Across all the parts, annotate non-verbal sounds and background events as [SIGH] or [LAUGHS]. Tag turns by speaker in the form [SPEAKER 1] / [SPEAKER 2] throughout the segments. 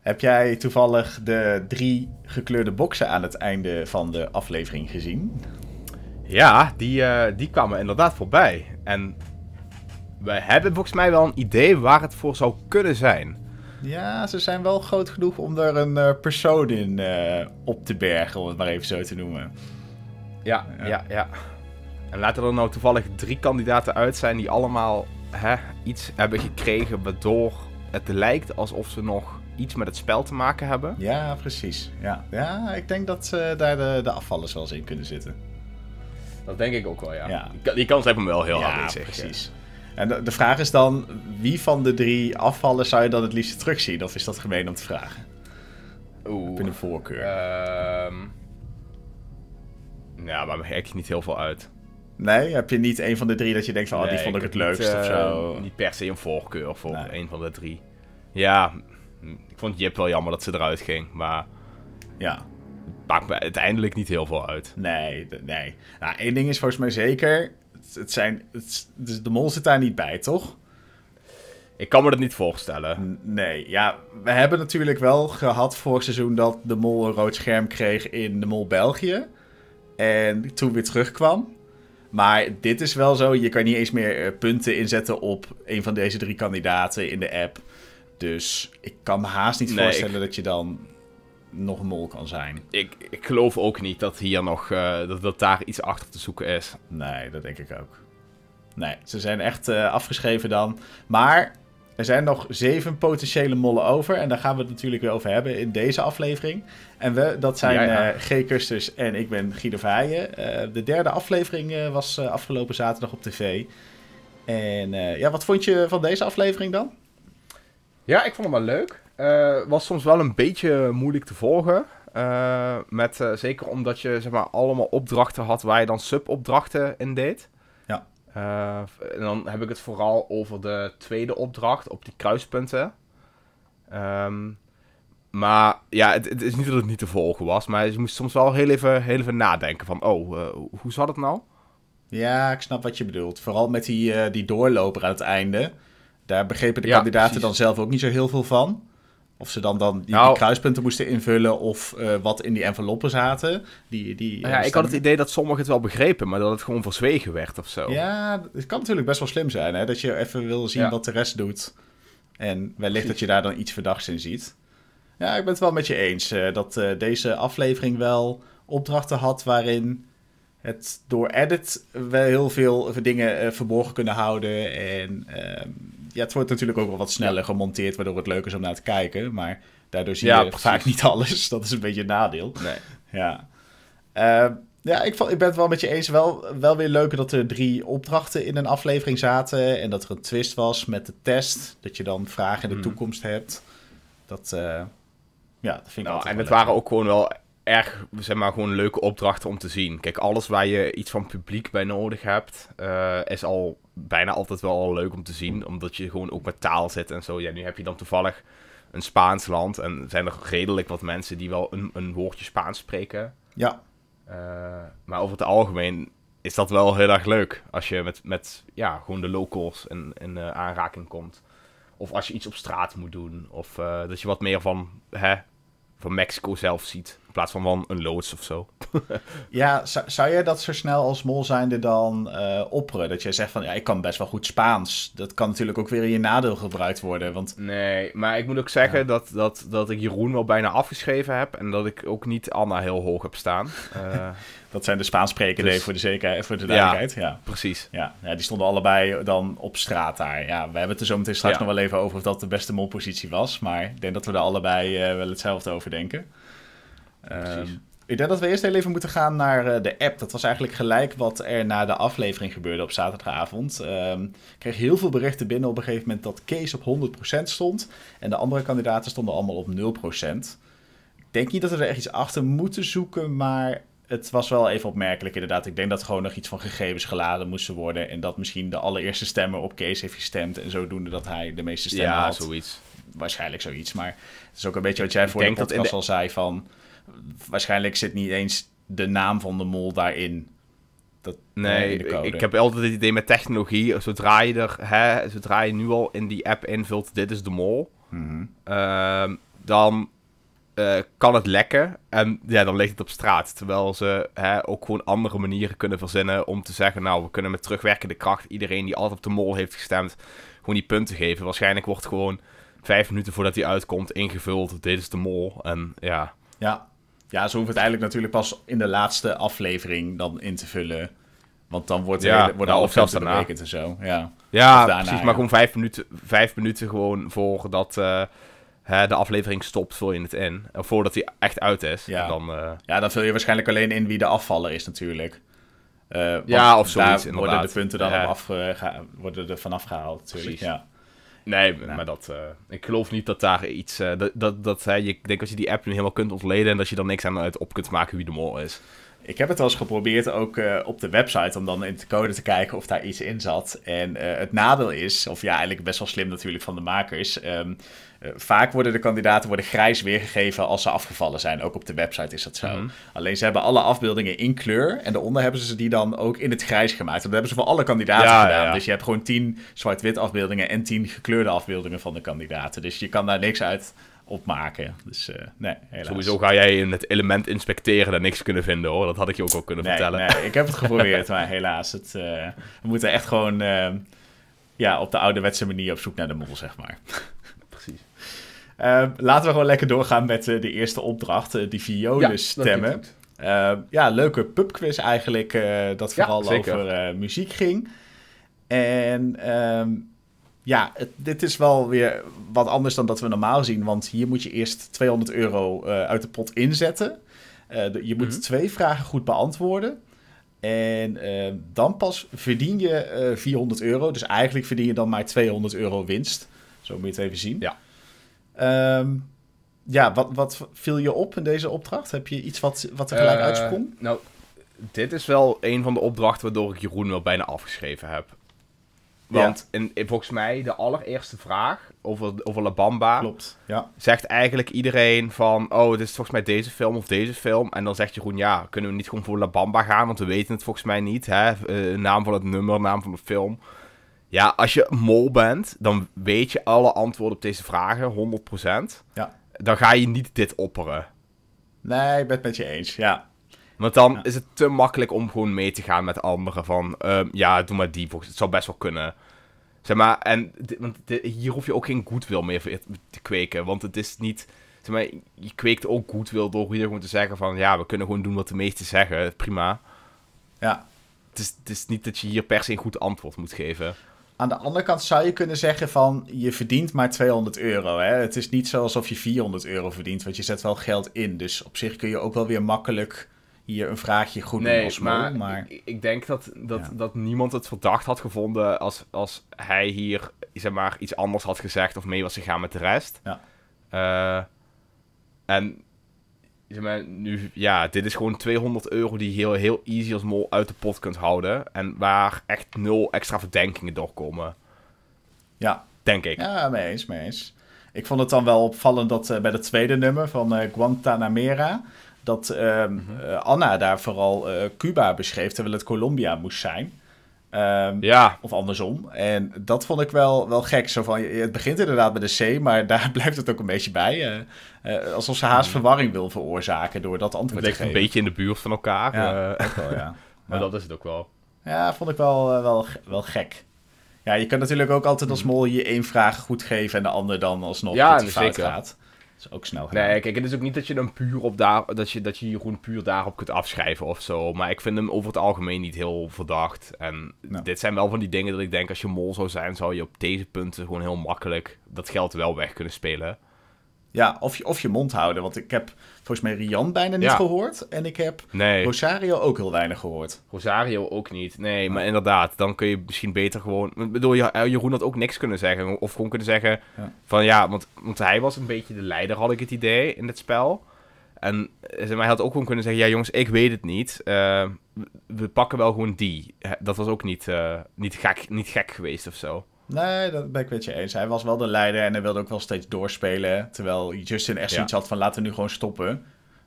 [SPEAKER 1] Heb jij toevallig de drie gekleurde boxen aan het einde van de aflevering gezien? Ja, die, eh, die kwamen inderdaad voorbij. En we hebben volgens mij wel een idee waar het voor zou kunnen zijn. Ja, ze zijn wel groot genoeg om er een eh, persoon in eh, op te bergen, om het maar even zo te noemen. Ja, ja, ja, ja. En laten er nou toevallig drie kandidaten uit zijn die allemaal hè, iets hebben gekregen waardoor het lijkt alsof ze nog iets met het spel te maken hebben. Ja, precies. Ja, ja ik denk dat uh, daar de, de afvallers wel eens in kunnen zitten. Dat denk ik ook wel, ja. Die, kans hebben we wel heel ja, hard in precies. En de, de, vraag is dan, wie van de drie afvallers zou je dan het liefst terugzien? Of is dat gemeen om te vragen? Oeh. Heb een voorkeur? Ja, ehm, nou, maar me je niet heel veel uit. Nee, heb je niet een van de drie dat je denkt van, oh, die vond ik, het leukst of eh, zo? Niet per se een voorkeur voor een van de drie. Ja, ik vond Jip wel jammer dat ze eruit ging, maar... Ja. Het maakt me uiteindelijk niet heel veel uit. Nee, nee. Nou, één ding is volgens mij zeker. Het, zijn, dus de mol zit daar niet bij, toch? Ik kan me dat niet voorstellen. Nee, ja, we hebben natuurlijk wel gehad vorig seizoen dat de Mol een rood scherm kreeg in de Mol België. En toen weer terugkwam. Maar dit is wel zo, je kan niet eens meer eh, punten inzetten op een van deze drie kandidaten in de app. Dus ik kan me haast niet voorstellen dat je dan nog een mol kan zijn. Ik, ik geloof ook niet dat hier nog eh, dat, dat daar iets achter te zoeken is. Nee, dat denk ik ook. Nee, ze zijn echt eh, afgeschreven dan. Maar er zijn nog zeven potentiële mollen over. En daar gaan we het natuurlijk weer over hebben in deze aflevering. En we, dat zijn eh, G. Kusters en ik ben Guido Verheijen. de derde aflevering was afgelopen zaterdag op tv. En ja, wat vond je van deze aflevering dan? Ja, ik vond hem wel leuk. Uh, was soms wel een beetje moeilijk te volgen. Eh, met, eh, zeker omdat je zeg maar, allemaal opdrachten had waar je dan subopdrachten in deed. Ja. en dan heb ik het vooral over de tweede opdracht op die kruispunten. Ehm, maar ja, het, het, is niet dat het niet te volgen was. Maar je moest soms wel heel even, heel even nadenken van, oh, hoe zat het nou? Ja, ik snap wat je bedoelt. Vooral met die, die doorloper aan het einde. Daar begrepen de kandidaten dan zelf ook niet zo heel veel van. Of ze dan, dan die, nou- kruispunten moesten invullen of eh, wat in die enveloppen zaten. Die, die, nou eh, ja, ik had het idee dat sommigen het wel begrepen, maar dat het gewoon verzwegen werd of zo. Ja, het kan natuurlijk best wel slim zijn hè? dat je even wil zien wat de rest doet. En wellicht dat je daar dan iets verdachts in ziet. Ja, ik ben het wel met je eens eh, dat deze aflevering wel opdrachten had waarin het door edit wel heel veel dingen verborgen kunnen houden. En ehm, ja, het wordt natuurlijk ook wel wat sneller gemonteerd, waardoor het leuk is om naar te kijken. Maar daardoor zie je vaak niet alles. Dat is een beetje een nadeel. Nee. Ja. Eh, ja, ik, ik ben het wel met je eens. Wel, wel weer leuker dat er drie opdrachten in een aflevering zaten. En dat er een twist was met de test. Dat je dan vragen in de mhm. toekomst hebt. Dat, eh, ja, dat vind ik nou, En het waren ook gewoon wel erg, zeg maar, gewoon leuke opdrachten om te zien. Kijk, alles waar je iets van publiek bij nodig hebt, eh, is al bijna altijd wel al leuk om te zien. Omdat je gewoon ook met taal zit en zo. Ja, nu heb je dan toevallig een Spaans land. En zijn er redelijk wat mensen die wel een, een woordje Spaans spreken. Ja. Eh, maar over het algemeen is dat wel heel erg leuk. Als je met, met ja, gewoon de locals in, in eh, aanraking komt. Of als je iets op straat moet doen. Of eh, dat je wat meer van, hè, van Mexico zelf ziet. In plaats van een loods of zo. [LAUGHS] ja, zou, zou jij dat zo snel als mol zijnde dan eh, opperen? Dat jij zegt van, ja, ik kan best wel goed Spaans. Dat kan natuurlijk ook weer in je nadeel gebruikt worden, want... Nee, maar ik moet ook zeggen dat, dat, dat ik Jeroen wel bijna afgeschreven heb... en dat ik ook niet Anna heel hoog heb staan. [LAUGHS] Eh, dat zijn de Spaans sprekers dus- voor, de zekerheid, voor de duidelijkheid. Ja, precies. Ja. ja. die stonden allebei dan op straat daar. Ja, we hebben het er zo meteen straks nog wel even over... of dat de beste molpositie was. Maar ik denk dat we er allebei eh, wel hetzelfde over denken. Ehm, ik denk dat we eerst heel even moeten gaan naar eh, de app. Dat was eigenlijk gelijk wat er na de aflevering gebeurde op zaterdagavond. Ehm, ik kreeg heel veel berichten binnen op een gegeven moment dat Kees op 100% stond. En de andere kandidaten stonden allemaal op 0%. Ik denk niet dat we er echt iets achter moeten zoeken, maar het was wel even opmerkelijk inderdaad. Ik denk dat gewoon nog iets van gegevens geladen moesten worden. En dat misschien de allereerste stemmer op Kees heeft gestemd. En zodoende dat hij de meeste stemmen ja, had. Ja, zoiets. Waarschijnlijk zoiets. Maar het is ook een beetje wat jij voor de podcast dat al zei van waarschijnlijk zit niet eens de naam van de mol daarin. Dat, eh, nee, ik heb altijd het idee met technologie, zodra je, er, hè, zodra je nu al in die app invult, dit is de mol, mhm. ehm, dan eh, kan het lekken en ja, dan ligt het op straat. Terwijl ze hè, ook gewoon andere manieren kunnen verzinnen om te zeggen, nou, we kunnen met terugwerkende kracht iedereen die altijd op de mol heeft gestemd, gewoon die punten geven. Waarschijnlijk wordt gewoon vijf minuten voordat hij uitkomt ingevuld, dit is de mol en ja... Ja, ja, ze hoeven het eigenlijk natuurlijk pas in de laatste aflevering dan in te vullen. Want dan wordt er hele, worden nou, al zelfs berekend en zo. Ja, ja precies. Maar gewoon vijf minuten, vijf minuten gewoon voordat eh, de aflevering stopt, vul je het in. voordat hij echt uit is. Ja, dan, eh, ja, dan vul je waarschijnlijk alleen in wie de afvaller is natuurlijk. Eh, ja, of zoiets, daar worden de punten dan ja. af, worden er vanaf gehaald natuurlijk. Ja. Nee, maar dat, eh, ik geloof niet dat daar iets. Uh, dat, dat, dat je, denk als je die app nu helemaal kunt ontleden en dat je dan niks aan het op kunt maken wie de mol is. Ik heb het wel eens geprobeerd ook eh, op de website om dan in de code te kijken of daar iets in zat. En het nadeel is, of ja, eigenlijk best wel slim natuurlijk van de makers. Ehm, eh, vaak worden de kandidaten worden grijs weergegeven als ze afgevallen zijn. Ook op de website is dat zo. Mhm. Alleen ze hebben alle afbeeldingen in kleur. En daaronder hebben ze die dan ook in het grijs gemaakt. Dat hebben ze voor alle kandidaten gedaan. Dus je hebt gewoon tien zwart-wit afbeeldingen en tien gekleurde afbeeldingen van de kandidaten. Dus je kan daar niks uit opmaken. Dus uh, nee, helaas. Sowieso ga jij in het element inspecteren en niks kunnen vinden hoor. Dat had ik je ook al kunnen vertellen. Nee, ik heb het [LAUGHS] geprobeerd, maar helaas. Het, eh, we moeten echt gewoon ja, op de ouderwetse manier op zoek naar de mol, zeg maar. Ehm, laten we gewoon lekker doorgaan met eh, de eerste opdracht, eh, die violen ja, stemmen. Ehm, ja, leuke pubquiz eigenlijk, eh, dat vooral over muziek ging. En ehm, ja, dit is wel weer wat anders dan dat we normaal zien. Want hier moet je eerst 200 euro uit de pot inzetten. je moet mhm. twee vragen goed beantwoorden. En dan pas verdien je 400 euro. Dus eigenlijk verdien je dan maar 200 euro winst. Zo moet je het even zien. Ja. Um, ja, wat, wat viel je op in deze opdracht? Heb je iets wat, wat gelijk uh, uitsprong? Nou, dit is wel een van de opdrachten waardoor ik Jeroen wel bijna afgeschreven heb. Want in, volgens mij de allereerste vraag over, over La Bamba... Klopt, ja. Zegt eigenlijk iedereen van... Oh, dit is volgens mij deze film of deze film. En dan zegt Jeroen... Ja, kunnen we niet gewoon voor La Bamba gaan? Want we weten het volgens mij niet. Hè? Eh, naam van het nummer, naam van de film. Ja, als je mol bent, dan weet je alle antwoorden op deze vragen, 100%. Ja. Dan ga je niet dit opperen. Nee, ik ben het met je eens, ja. Want dan is het te makkelijk om gewoon mee te gaan met anderen. Van, ehm, ja, doe maar die, het zou best wel kunnen. Zeg maar, en want hier hoef je ook geen goodwill meer te kweken. Want het is niet, zeg maar, je kweekt ook goodwill door hier gewoon te zeggen van... Ja, we kunnen gewoon doen wat de meesten zeggen, prima. Ja. Het is, het is niet dat je hier per se een goed antwoord moet geven. Aan de andere kant zou je kunnen zeggen van je verdient maar 200 euro. Hè? Het is niet zo alsof je 400 euro verdient, want je zet wel geld in. Dus op zich kun je ook wel weer makkelijk hier een vraagje goed nee, doen maar, maar... Ik, ik, denk dat, dat, dat niemand het verdacht had gevonden als, als hij hier zeg maar, iets anders had gezegd of mee was gegaan met de rest. Ja. Eh, en zeg nu, ja, dit is gewoon 200 euro die je heel, heel easy als mol uit de pot kunt houden. En waar echt nul extra verdenkingen doorkomen. Ja. Denk ik. Ja, mee eens, Ik vond het dan wel opvallend dat eh, bij het tweede nummer van uh, Guantanamera... dat ehm, mhm. eh, Anna daar vooral Cuba beschreef, terwijl het Colombia moest zijn. Ehm, ja. Of andersom. En dat vond ik wel, wel gek. Zo van, het begint inderdaad met een C, maar [LAUGHS] daar blijft het ook een beetje bij. Eh, eh, alsof ze haast verwarring wil veroorzaken door dat antwoord het te een beetje in de buurt van elkaar. Eh. wel, [LAUGHS] ja. maar dat is het ook wel. Ja, vond ik wel, wel, wel gek. Ja, je kan natuurlijk ook altijd als mhm. mol je één vraag goed geven en de ander dan alsnog ja, dat fout gaat is ook snel Nee, kijk, het is ook niet dat je dan puur op daar, dat je, dat je Jeroen puur daarop kunt afschrijven of zo. Maar ik vind hem over het algemeen niet heel verdacht. En dit zijn wel van die dingen dat ik denk, als je mol zou zijn, zou je op deze punten gewoon heel makkelijk dat geld wel weg kunnen spelen. Ja, of je, of je mond houden. Want ik heb volgens mij Rian bijna niet gehoord. En ik heb Rosario ook heel weinig gehoord. Rosario ook niet. Nee, maar inderdaad. Dan kun je misschien beter gewoon... Ik bedoel, eh, Jeroen had ook niks kunnen zeggen. Of gewoon kunnen zeggen van ja... Want, want hij was een beetje de leider, had ik het idee, in het spel. En eh, hij had ook gewoon kunnen zeggen... Ja jongens, ik weet het niet. Eh, we pakken wel gewoon die. Dat was ook niet, niet, gek, niet gek geweest of zo. Nee, dat ben ik met je eens. Hij was wel de leider en hij wilde ook wel steeds doorspelen. Terwijl Justin echt zoiets had van laten we nu gewoon stoppen.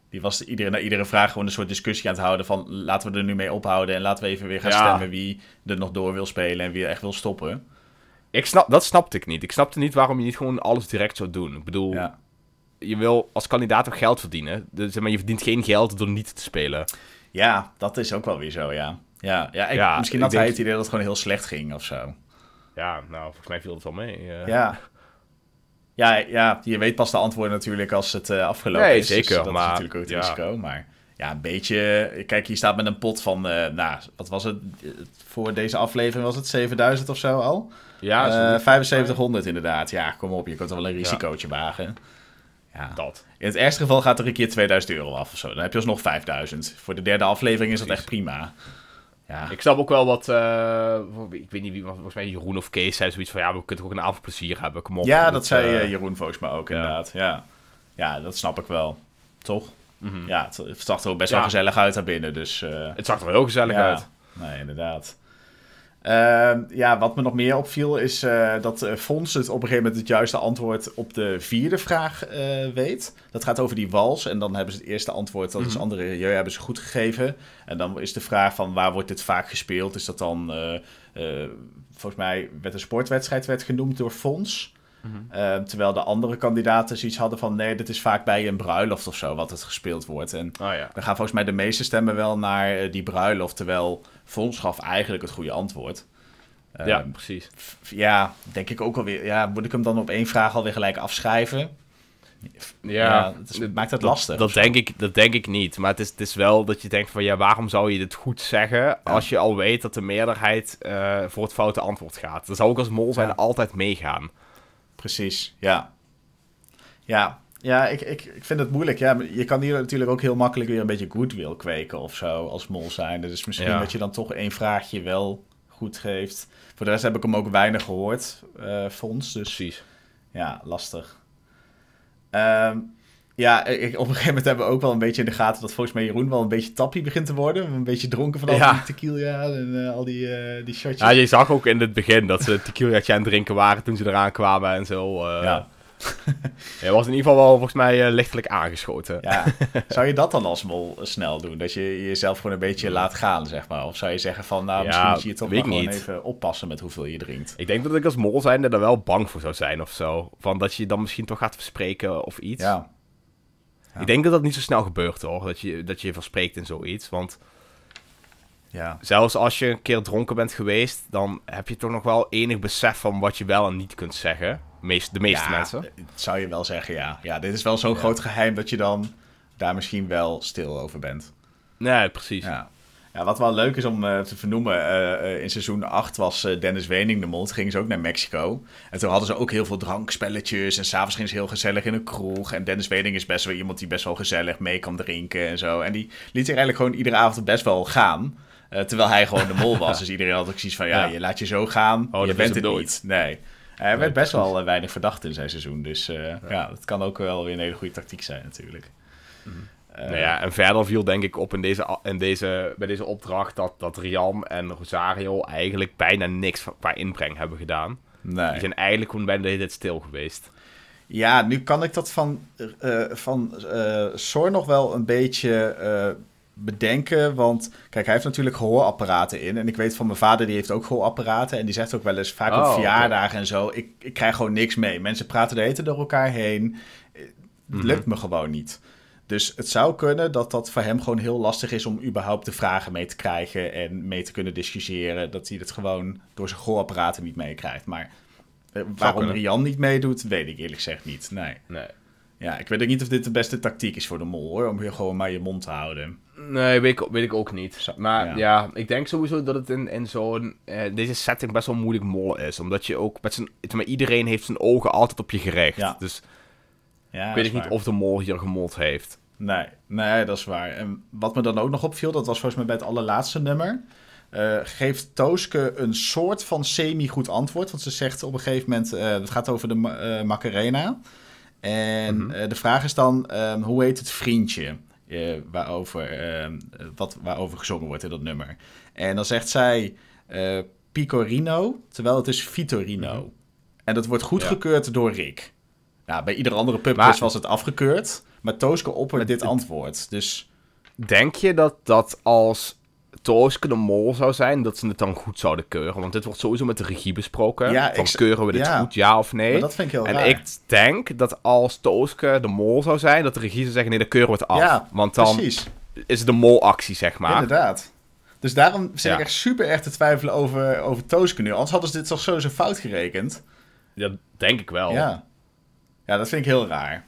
[SPEAKER 1] Die was iedere, na iedere vraag gewoon een soort discussie aan het houden van laten we er nu mee ophouden en laten we even weer gaan stemmen wie er nog door wil spelen en wie echt wil stoppen. Ik snap, dat snapte ik niet. Ik snapte niet waarom je niet gewoon alles direct zou doen. Ik bedoel, je wil als kandidaat ook geld verdienen. Dus, maar je verdient geen geld door niet te spelen. Ja, dat is ook wel weer zo, ja. Ja, ja, ik, misschien had hij het idee dat het gewoon heel slecht ging of zo. Ja, nou, volgens mij viel het wel mee. Eh. Ja. Ja, ja, je weet pas de antwoorden natuurlijk als het uh, afgelopen nee, is. Dus zeker. dat maar, is natuurlijk ook het ja. risico. Maar ja, een beetje... Eh, kijk, hier staat met een pot van... nou, wat was het? Voor deze aflevering was het 7000 of zo al? Ja. 7500 inderdaad. Ja, kom op. Je kunt wel een risicootje wagen. Ja. Dat. In het ergste geval gaat er een keer 2000 euro af of zo. Dan heb je alsnog 5000. Voor de derde aflevering is dat echt prima. Ik snap ook wel wat, eh, ik weet niet wie, volgens mij Jeroen of Kees zei zoiets van, ja, we kunnen toch ook een avond plezier hebben, kom op. Ja, dat, zei eh, eh, Jeroen volgens mij ook, inderdaad. Ja. ja, dat snap ik wel. Toch? Mhm. Ja, het, zag er ook best wel gezellig uit daarbinnen, dus... het zag er wel heel gezellig uit. Nee, inderdaad. Ehm, ja, wat me nog meer opviel is eh, dat eh, Fons het op een gegeven moment het juiste antwoord op de vierde vraag eh, weet. Dat gaat over die wals en dan hebben ze het eerste antwoord, dat is mhm. andere milieu, hebben ze goed gegeven. En dan is de vraag van waar wordt dit vaak gespeeld? Is dat dan, volgens mij werd een sportwedstrijd werd genoemd door Fons. Mhm. Ehm, terwijl de andere kandidaten zoiets hadden van... nee, dit is vaak bij een bruiloft of zo wat het gespeeld wordt. En ah, dan gaan volgens mij de meeste stemmen wel naar eh, die bruiloft... terwijl Vons gaf eigenlijk het goede antwoord. Ehm, ja, precies. Ja, denk ik ook alweer. Ja, moet ik hem dan op één vraag alweer gelijk afschrijven? Ja, het maakt het lastig. Dat, denk ik, dat denk ik niet. Maar het is, het is wel dat je denkt van ja, waarom zou je dit goed zeggen als je al weet dat de meerderheid eh, voor het foute antwoord gaat? Dan zou ik als mol zijn altijd meegaan precies. Ja. Ja, ja, ik, ik, ik vind het moeilijk. Ja, je kan hier natuurlijk ook heel makkelijk weer een beetje goodwill kweken of zo als mol zijn. Dus misschien dat je dan toch één vraagje wel goed geeft. Voor de rest heb ik hem ook weinig gehoord, uh, eh, Fons. Dus Precies. ja, lastig. Ehm. Ja, op een gegeven moment hebben we ook wel een beetje in de gaten dat volgens mij Jeroen wel een beetje tappie begint te worden. Een beetje dronken van al die tequila en eh, al die, uh, die shotjes. Ja, je zag ook in het begin dat ze tequila aan het drinken waren toen ze eraan kwamen en zo. Uh, ja. Hij was in ieder geval wel volgens mij lichtelijk aangeschoten. Ja. Zou je dat dan als mol snel doen? Dat je jezelf gewoon een beetje laat gaan, zeg maar? Of zou je zeggen van, nou, misschien moet je je toch wel gewoon even oppassen met hoeveel je drinkt? Ik denk dat ik als mol zijnde er wel bang voor zou zijn of zo. Van dat je dan misschien toch gaat verspreken of iets. Ja. Ik denk dat dat niet zo snel gebeurt hoor. Dat je dat je verspreekt in zoiets. Want ja. zelfs als je een keer dronken bent geweest, dan heb je toch nog wel enig besef van wat je wel en niet kunt zeggen. Meest, de meeste mensen. zou je wel zeggen, ja. Ja, dit is wel zo'n groot geheim dat je dan daar misschien wel stil over bent. Nee, precies. Ja. Ja, wat wel leuk is om eh, te vernoemen, eh, eh, in seizoen 8 was Dennis Wening de mond, gingen ze ook naar Mexico. En toen hadden ze ook heel veel drankspelletjes en s'avonds gingen ze heel gezellig in een kroeg. En Dennis Wening is best wel iemand die best wel gezellig mee kan drinken en zo. En die liet zich eigenlijk gewoon iedere avond best wel gaan. terwijl hij gewoon de mol was. [LAUGHS] Dus iedereen had ook zoiets van, ja, je laat je zo gaan, oh, je bent het nooit. niet. Nee. Hij werd best wel weinig verdacht in zijn seizoen. Dus ja. ja. dat kan ook wel weer een hele goede tactiek zijn natuurlijk. Mm eh, nou ja, en verder viel denk ik op in deze, in deze, bij deze opdracht dat, dat Rian en Rosario eigenlijk bijna niks qua inbreng hebben gedaan. Nee. zijn eigenlijk gewoon bijna de hele tijd stil geweest. Ja, nu kan ik dat van, uh, van uh, nog wel een beetje bedenken. Want kijk, hij heeft natuurlijk gehoorapparaten in. En ik weet van mijn vader, die heeft ook gehoorapparaten. En die zegt ook wel eens vaak op oh, verjaardagen en zo... Ik, ik krijg gewoon niks mee. Mensen praten de hele door elkaar heen. Het mhm. lukt me gewoon niet. Dus het zou kunnen dat dat voor hem gewoon heel lastig is om überhaupt de vragen mee te krijgen en mee te kunnen discussiëren. Dat hij het gewoon door zijn goorapparaten niet meekrijgt. Maar eh, waarom Rian niet meedoet, weet ik eerlijk gezegd niet. Nee. nee. Ja, ik weet ook niet of dit de beste tactiek is voor de mol hoor. Om hier gewoon maar je mond te houden. Nee, weet ik, weet ik ook niet. Maar ja. ik denk sowieso dat het in, in zo'n. Eh, deze setting best wel moeilijk mol is. Omdat je ook met Iedereen heeft zijn ogen altijd op je gericht. Ja. Dus ja, ik weet niet of de mol hier gemold heeft. Nee, nee, dat is waar. En wat me dan ook nog opviel, dat was volgens mij bij het allerlaatste nummer. Eh, geeft Tooske een soort van semi-goed antwoord. Want ze zegt op een gegeven moment: eh, het gaat over de eh, Macarena. En mhm. de vraag is dan: ehm, hoe heet het vriendje? waarover, ehm, wat, waarover gezongen wordt in dat nummer. En dan zegt zij Picorino, terwijl het is Vitorino. Mhm. En dat wordt goedgekeurd door Rick. Nou, bij ieder andere pub dus was het afgekeurd. Maar Tooske opperde dit antwoord. Dus... Denk je dat dat als Tooske de mol zou zijn, dat ze het dan goed zouden keuren? Want dit wordt sowieso met de regie besproken. Dan van, keuren we dit goed, ja of nee? dat vind ik heel En ik denk dat als Tooske de mol zou zijn, dat de regie zou zeggen, nee, dan keuren we het af. Want dan is het de molactie, zeg maar. Inderdaad. Dus daarom zit ik echt super erg te twijfelen over, over Tooske nu. Anders hadden ze dit toch sowieso fout gerekend? Ja, denk ik wel. Ja. Ja, dat vind ik heel raar.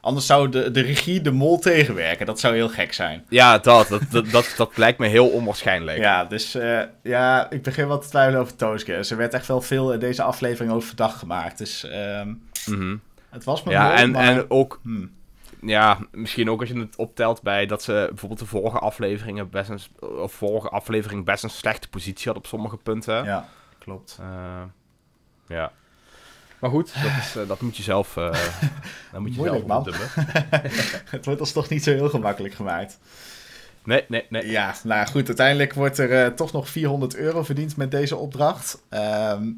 [SPEAKER 1] Anders zou de, de regie de mol tegenwerken. Dat zou heel gek zijn. Ja, dat, dat, dat, dat, lijkt me heel onwaarschijnlijk. Ja, dus eh, ja, ik begin wat te twijfelen over Tooske. Ze werd echt wel veel deze aflevering over verdacht gemaakt. Dus ehm, mhm. het was me Ja, mooi, en, maar... en ook... Hmm. Ja, misschien ook als je het optelt bij dat ze bijvoorbeeld de vorige, afleveringen best een, of vorige aflevering best een slechte positie had op sommige punten. Ja, klopt. Eh, ja. Maar goed, dat, is, eh, dat moet je zelf, uh, [LAUGHS] moet je Moeilijk, zelf [LAUGHS] Het wordt ons toch niet zo heel gemakkelijk gemaakt. Nee, nee, nee. Ja, nou goed, uiteindelijk wordt er eh, toch nog 400 euro verdiend met deze opdracht. Ehm,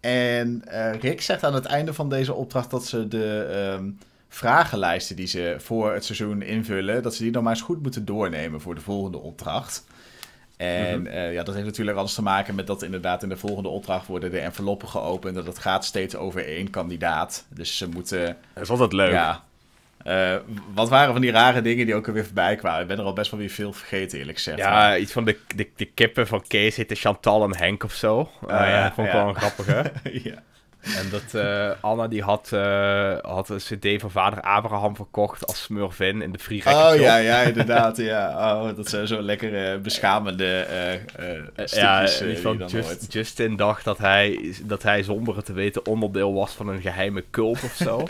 [SPEAKER 1] en Rick zegt aan het einde van deze opdracht dat ze de ehm, vragenlijsten die ze voor het seizoen invullen, dat ze die dan maar eens goed moeten doornemen voor de volgende opdracht. En mhm. eh, ja, dat heeft natuurlijk alles te maken met dat inderdaad in de volgende opdracht worden de enveloppen geopend. dat dat gaat steeds over één kandidaat. Dus ze moeten. Dat is altijd leuk. Ja. Eh, wat waren van die rare dingen die ook weer voorbij kwamen? Ik ben er al best wel weer veel vergeten, eerlijk gezegd. Ja, iets van de, de, de kippen van Kees heette Chantal en Henk of zo. Uh, vond ik wel een grappige. [LAUGHS] ja. En dat eh, Anna die had, eh, had een cd van vader Abraham verkocht als Smurfin in de Free Record Oh ja, ja, [LAUGHS] inderdaad. ja. Oh, dat zijn zo lekkere eh, beschamende uh, Ja, van Just, Justin dacht dat hij, dat hij zonder het te weten onderdeel was van een geheime cult of zo. [LAUGHS]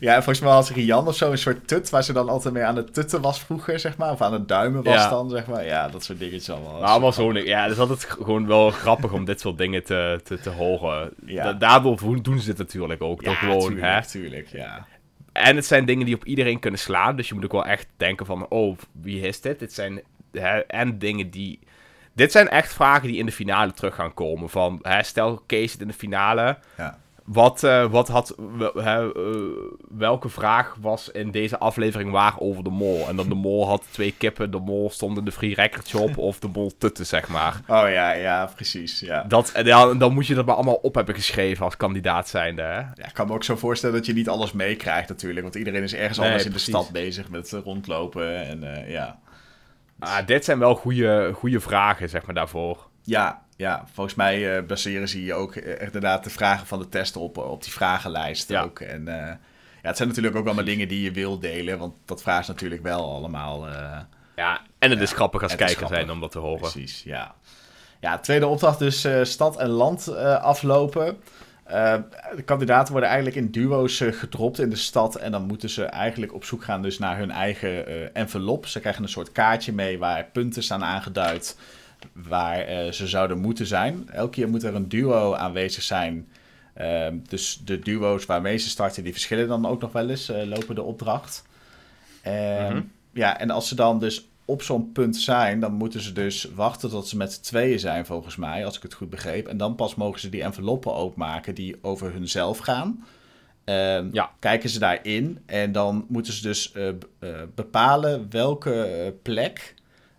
[SPEAKER 1] ja, en volgens mij had Rian of zo een soort tut waar ze dan altijd mee aan het tutten was vroeger, zeg maar. Of aan het duimen was dan, zeg maar. Ja, dat soort dingetjes allemaal. Maar allemaal zo, ja, het is altijd gewoon wel grappig om dit soort dingen te, te, te horen. Ja. Da daardoor doen, ze het natuurlijk ook. toch gewoon, hè? tuurlijk, ja. En het zijn dingen die op iedereen kunnen slaan. Dus je moet ook wel echt denken van, oh, wie is dit? Dit zijn, hè, en dingen die... Dit zijn echt vragen die in de finale terug gaan komen. Van, hè, stel Kees het in de finale. Ja. Wat, eh, wat had, eh, welke vraag was in deze aflevering waar over de mol? En dan de mol had twee kippen, de mol stond in de free record shop of de mol tutte, zeg maar. [LAUGHS] Oh ja, ja, precies. Ja. Dat, dan, eh, dan moet je dat maar allemaal op hebben geschreven als kandidaat zijnde. Hè? Ja, ik kan me ook zo voorstellen dat je niet alles meekrijgt natuurlijk, want iedereen is ergens anders in de stad bezig met rondlopen en ja. Ah, dit zijn wel goede vragen, zeg maar, daarvoor. Ja, ja, volgens mij eh, baseren ze je ook uh, inderdaad de vragen van de test op, eh, op die vragenlijst ook. En ja, het zijn natuurlijk ook allemaal dingen die je wil delen, want dat vraagt natuurlijk wel allemaal. ja, en het is grappig als kijker zijn om dat te horen. Precies, ja. Ja, tweede opdracht dus stad en land aflopen. de kandidaten worden eigenlijk in duo's gedropt in de stad. En dan moeten ze eigenlijk op zoek gaan dus naar hun eigen envelop. Ze krijgen een soort kaartje mee waar punten staan aangeduid waar eh, ze zouden moeten zijn. Elke keer moet er een duo aanwezig zijn. Ehm, dus de duo's waarmee ze starten, die verschillen dan ook nog wel eens, uh, lopen de opdracht. Ehm, mhm. Ja, en als ze dan dus op zo'n punt zijn, dan moeten ze dus wachten tot ze met tweeën zijn, volgens mij, als ik het goed begreep. En dan pas mogen ze die enveloppen openmaken die over hunzelf gaan. Ehm, ja. Kijken ze daarin en dan moeten ze dus eh, bepalen welke plek